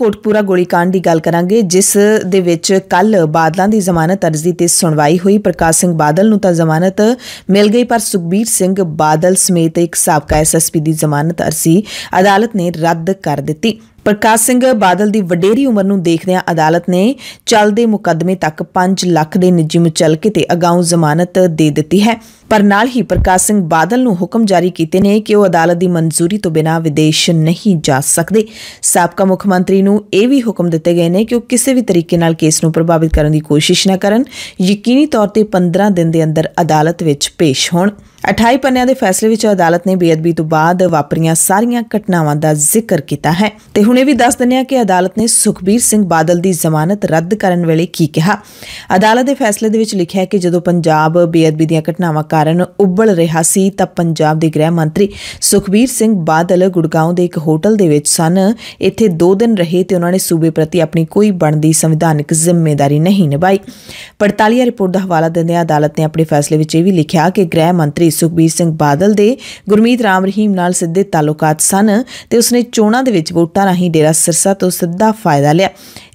ਕੋਟਪੂਰਾ ਗੋਲੀकांड ਦੀ ਗੱਲ ਕਰਾਂਗੇ ਜਿਸ ਦੇ ਵਿੱਚ ਕੱਲ ਬਾਦਲਾਂ ਦੀ ਜ਼ਮਾਨਤ ਅਰਜ਼ੀ ਤੇ ਸੁਣਵਾਈ ਹੋਈ ਪ੍ਰਕਾਸ਼ ਸਿੰਘ ਬਾਦਲ ਨੂੰ ਤਾਂ ਜ਼ਮਾਨਤ ਮਿਲ ਗਈ ਪਰ ਸੁਖਬੀਰ ਸਿੰਘ ਬਾਦਲ ਸਮੇਤ ਇੱਕ ਸਾਬਕਾ ਐਸਐਸਪੀ ਦੀ ਜ਼ਮਾਨਤ ਅਰਜ਼ੀ ਅਦਾਲਤ ਨੇ ਰੱਦ ਕਰ ਦਿੱਤੀ ਪ੍ਰਕਾਸ਼ ਸਿੰਘ ਬਾਦਲ ਦੀ ਵਡੇਰੀ ਉਮਰ ਨੂੰ ਦੇਖਦਿਆਂ ਅਦਾਲਤ ਨੇ ਚੱਲਦੇ ਮੁਕੱਦਮੇ ਤੱਕ 5 ਲੱਖ ਦੇ ਨਿੱਜੀ ਮੁਚਲਕੇ ਤੇ ਅਗਾਊਂ ਜ਼ਮਾਨਤ ਦੇ ਦਿੱਤੀ ਹੈ ਪਰ ਨਾਲ ਹੀ ਪ੍ਰਕਾਸ਼ ਸਿੰਘ ਬਾਦਲ ਨੂੰ ਹੁਕਮ ਜਾਰੀ ਕੀਤੇ ਨੇ ਕਿ ਉਹ ਅਦਾਲਤ ਦੀ ਮਨਜ਼ੂਰੀ ਤੋਂ ਬਿਨਾਂ ਵਿਦੇਸ਼ ਨਹੀਂ ਜਾ ਸਕਦੇ ਸਾਬਕਾ ਮੁੱਖ ਮੰਤਰੀ ਨੂੰ ਇਹ ਵੀ ਹੁਕਮ ਦਿੱਤੇ ਗਏ ਨੇ ਕਿ ਉਹ ਕਿਸੇ ਵੀ ਤਰੀਕੇ ਨਾਲ ਕੇਸ ਨੂੰ ਪ੍ਰਭਾਵਿਤ ਕਰਨ ਦੀ ਕੋਸ਼ਿਸ਼ ਨਾ ਕਰਨ ਯਕੀਨੀ ਤੌਰ ਤੇ 15 ਦਿਨ ਦੇ ਅੰਦਰ ਅਦਾਲਤ ਵਿੱਚ ਪੇਸ਼ ਹੋਣ 28 ਪੰਨਿਆਂ ਦੇ ਫੈਸਲੇ ਵਿੱਚ ਅਦਾਲਤ ਨੇ ਬੇਅਦਬੀ ਤੋਂ ਬਾਅਦ ਵਾਪਰੀਆਂ ਸਾਰੀਆਂ ਘਟਨਾਵਾਂ ਦਾ ਜ਼ਿਕਰ ਕੀਤਾ ਹੈ ਤੇ ਹੁਣੇ ਵੀ ਦੱਸ ਦਿੰਨੇ ਆ ਕਿ ਅਦਾਲਤ ਨੇ ਸੁਖਬੀਰ ਸਿੰਘ ਬਾਦਲ ਦੀ ਜ਼ਮਾਨਤ ਰੱਦ ਕਰਨ ਵੇਲੇ ਕੀ ਕਿਹਾ ਅਦਾਲਤ ਦੇ ਫੈਸਲੇ ਦੇ ਵਿੱਚ ਲਿਖਿਆ ਹੈ ਕਿ ਜਦੋਂ ਪੰਜਾਬ ਬੇਅਦਬੀ ਦੀਆਂ ਘਟਨਾਵਾਂ ਕਾਰਨ ਉੱਬਲ ਰਿਹਾ ਸੀ ਤਾਂ ਪੰਜਾਬ ਦੇ ਗ੍ਰਹਿ ਮੰਤਰੀ ਸੁਖਬੀਰ ਸਿੰਘ ਬਾਦਲ ਗੁੜਗਾਉਂ ਦੇ ਇੱਕ ਹੋਟਲ ਦੇ ਵਿੱਚ ਸਨ ਇੱਥੇ 2 ਦਿਨ ਰਹੇ ਤੇ ਉਹਨਾਂ ਨੇ ਸੂਬੇ ਪ੍ਰਤੀ ਆਪਣੀ ਕੋਈ ਬਣਦੀ ਸੰਵਿਧਾਨਕ ਜ਼ਿੰਮੇਵਾਰੀ ਨਹੀਂ ਨਿਭਾਈ ਪੜਤਾਲੀਆ ਰਿਪੋਰਟ ਦਾ ਹਵਾਲਾ ਆ ਅਦਾਲਤ ਨੇ ਆਪਣੇ ਫੈਸਲੇ ਵਿੱਚ ਇਹ ਵੀ ਲਿਖਿਆ ਕਿ ਗ੍ਰਹਿ ਮੰਤਰੀ ਸੁਖਬੀਰ ਸਿੰਘ ਬਾਦਲ ਦੇ ਗੁਰਮੀਤ ਰਾਮ ਰਹੀਮ ਨਾਲ ਸਿੱਧੇ ਤਾਲੁਕਾਤ ਸਨ ਤੇ ਉਸਨੇ ਚੋਣਾਂ ਦੇ ਵਿੱਚ ਵੋਟਾਂ ਰਾਹੀਂ ਡੇਰਾ ਸਿਰਸਾ ਤੋਂ ਸਿੱਧਾ ਫਾਇਦਾ ਲਿਆ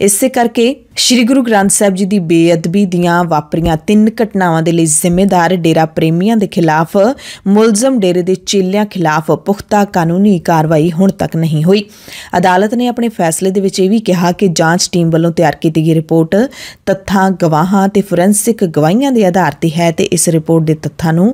ਇਸੇ ਕਰਕੇ ਸ਼੍ਰੀ ਗੁਰੂ ਗ੍ਰੰਥ ਸਾਹਿਬ ਜੀ ਦੀ ਬੇਅਦਬੀ ਦੀਆਂ ਵਾਪਰੀਆਂ ਤਿੰਨ ਘਟਨਾਵਾਂ ਦੇ ਲਈ ਜ਼ਿੰਮੇਦਾਰ ਡੇਰਾ ਪ੍ਰੇਮੀਆਂ ਦੇ ਖਿਲਾਫ ਮੁਲਜ਼ਮ ਡੇਰੇ ਦੇ ਚੇਲਿਆਂ ਖਿਲਾਫ ਪੁਖਤਾ ਕਾਨੂੰਨੀ ਕਾਰਵਾਈ ਹੁਣ ਤੱਕ ਨਹੀਂ ਹੋਈ ਅਦਾਲਤ ਨੇ ਆਪਣੇ ਫੈਸਲੇ ਦੇ ਵਿੱਚ ਇਹ ਵੀ ਕਿਹਾ ਕਿ ਜਾਂਚ ਟੀਮ ਵੱਲੋਂ ਤਿਆਰ ਕੀਤੀ ਗਈ ਰਿਪੋਰਟ ਤੱਥਾਂ ਗਵਾਹਾਂ ਤੇ ਫੋਰੈਂਸਿਕ ਗਵਾਹੀਆਂ ਦੇ ਆਧਾਰ ਤੇ ਹੈ ਤੇ ਇਸ ਰਿਪੋਰਟ ਦੇ ਤੱਥਾਂ ਨੂੰ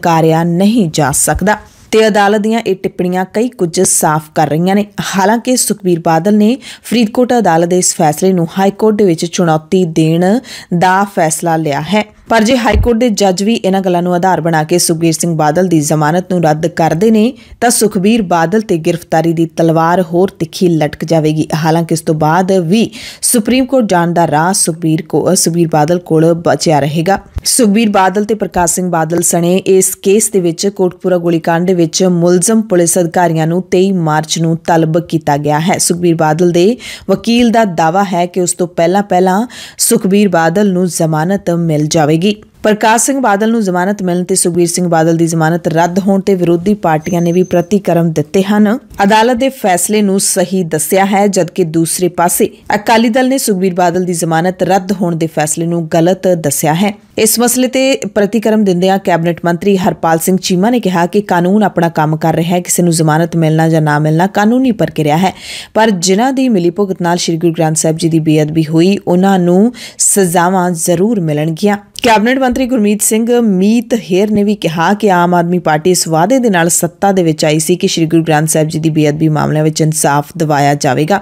ਨਕਾਰਿਆ ਨਹੀਂ ਜਾ ਸਕਦਾ ਤੇ ਅਦਾਲਤ ਦੀਆਂ ਇਹ ਟਿੱਪਣੀਆਂ ਕਈ ਕੁਝ ਸਾਫ਼ ਕਰ ਰਹੀਆਂ ਨੇ ਹਾਲਾਂਕਿ ਸੁਖਬੀਰ ਬਾਦਲ ਨੇ ਫਰੀਦਕੋਟ ਅਦਾਲਤ ਦੇ ਇਸ ਫੈਸਲੇ ਨੂੰ ਹਾਈ ਕੋਰਟ ਦੇ ਵਿੱਚ ਚੁਣੌਤੀ ਦੇਣ ਦਾ ਫੈਸਲਾ ਲਿਆ ਹੈ ਪਰ ਜੇ ਹਾਈ ਕੋਰਟ ਦੇ ਜੱਜ ਵੀ ਇਹਨਾਂ ਗੱਲਾਂ ਨੂੰ ਆਧਾਰ ਬਣਾ ਕੇ ਸੁਖਬੀਰ ਸਿੰਘ ਬਾਦਲ ਦੀ ਜ਼ਮਾਨਤ ਨੂੰ ਰੱਦ ਕਰਦੇ ਨੇ ਤਾਂ ਸੁਖਬੀਰ ਬਾਦਲ ਤੇ ਗ੍ਰਿਫਤਾਰੀ ਦੀ ਤਲਵਾਰ ਹੋਰ ਤਿੱਖੀ ਲਟਕ ਜਾਵੇਗੀ ਹਾਲਾਂਕਿ ਇਸ ਤੋਂ ਬਾਅਦ ਵੀ ਸੁਪਰੀਮ ਕੋਰਟ ਜਾਣ ਦਾ ਰਾਹ ਸੁਖਬੀਰ ਕੋ ਸੁਖਬੀਰ ਬਾਦਲ ਕੋਲ ਬਚਿਆ ਰਹੇਗਾ ਸੁਖਬੀਰ ਬਾਦਲ ਤੇ ਪ੍ਰਕਾਸ਼ ਸਿੰਘ ਬਾਦਲ ਸਣੇ ਇਸ ਕੇਸ ਦੇ ਵਿੱਚ ਕੋਟਪੂਰਾ ਗੋਲੀकांड ਦੇ ਵਿੱਚ ਮੁਲਜ਼ਮ ਪੁਲਿਸ ਅਧਿਕਾਰੀਆਂ ਨੂੰ 23 ਮਾਰਚ ਨੂੰ ਤਲਬ ਕੀਤਾ ਗਿਆ ਹੈ ਸੁਖਬੀਰ ਬਾਦਲ ਦੇ ਵਕੀਲ ਦਾ ਦਾਵਾ ਹੈ ਕਿ ਉਸ ਤੋਂ ਪਹਿਲਾਂ ਪਹਿਲਾਂ ਸੁਖਬੀਰ ਬਾਦਲ ਨੂੰ ਜ਼ਮਾਨਤ ਮਿਲ ਜਾਵੇਗੀ gi ਪ੍ਰਕਾਸ਼ ਸਿੰਘ ਬਾਦਲ ਨੂੰ ਜ਼ਮਾਨਤ ਮਿਲਣ ਤੇ ਸੁਖਬੀਰ ਸਿੰਘ ਬਾਦਲ ਦੀ ਜ਼ਮਾਨਤ ਰੱਦ ਹੋਣ ਤੇ ਵਿਰੋਧੀ ਪਾਰਟੀਆਂ ਨੇ ਵੀ ਪ੍ਰਤੀਕਰਮ ਦਿੱਤੇ ਹਨ ਅਦਾਲਤ ਦੇ ਫੈਸਲੇ ਨੂੰ ਸਹੀ ਦੱਸਿਆ ਹੈ ਜਦਕਿ ਦੂਸਰੇ ਪਾਸੇ ਅਕਾਲੀ ਦਲ ਨੇ ਸੁਖਬੀਰ ਬਾਦਲ ਦੀ ਜ਼ਮਾਨਤ ਰੱਦ ਹੋਣ ਦੇ ਫੈਸਲੇ ਨੂੰ ਗਲਤ ਦੱਸਿਆ ਹੈ ਇਸ ਮਸਲੇ ਤੇ ਪ੍ਰਤੀਕਰਮ ਦਿੰਦਿਆਂ ਕੈਬਨਿਟ ਮੰਤਰੀ ਹਰਪਾਲ ਸਿੰਘ ਚੀਮਾ ਨੇ ਕਿਹਾ ਕਿ ਕਾਨੂੰਨ ਆਪਣਾ ਕੰਮ ਕਰ ਰਿਹਾ ਹੈ ਕਿਸੇ ਨੂੰ ਜ਼ਮਾਨਤ ਮਿਲਣਾ ਜਾਂ ਨਾ ਮਿਲਣਾ ਕਾਨੂੰਨੀ ਪ੍ਰਕਿਰਿਆ ਹੈ ਪਰ ਜਿਨ੍ਹਾਂ ਦੀ ਮਿਲੀਭੁਗਤ ਨਾਲ ਸ੍ਰੀ ਗੁਰੂ ਗ੍ਰੰਥ ਸਾਹਿਬ ਜੀ ਦੀ ਬੇਅਦਬੀ ਹੋਈ ਉਹਨਾਂ ਨੂੰ ਸਜ਼ਾਵਾਂ ਜ਼ਰੂਰ ਮਿਲਣਗੀਆਂ ਕੈਬਨਿਟ ਮੰਤਰੀ ਗੁਰਮੀਤ ਸਿੰਘ ਮੀਤ ਹੇਰ ਨੇ ਵੀ ਕਿਹਾ ਕਿ ਆਮ ਆਦਮੀ ਪਾਰਟੀ ਇਸ ਵਾਅਦੇ ਦੇ ਨਾਲ ਸੱਤਾ ਦੇ ਵਿੱਚ ਆਈ ਸੀ ਕਿ ਸ੍ਰੀ ਗੁਰੂ ਗ੍ਰੰਥ ਸਾਹਿਬ ਜੀ ਦੀ ਬੇਅਦਬੀ ਮਾਮਲਿਆਂ ਵਿੱਚ ਇਨਸਾਫ ਦਿਵਾਇਆ ਜਾਵੇਗਾ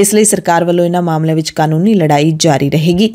ਇਸ ਲਈ ਸਰਕਾਰ ਵੱਲੋਂ ਇਹਨਾਂ ਮਾਮਲਿਆਂ ਵਿੱਚ ਕਾਨੂੰਨੀ ਲੜਾਈ ਜਾਰੀ ਰਹੇਗੀ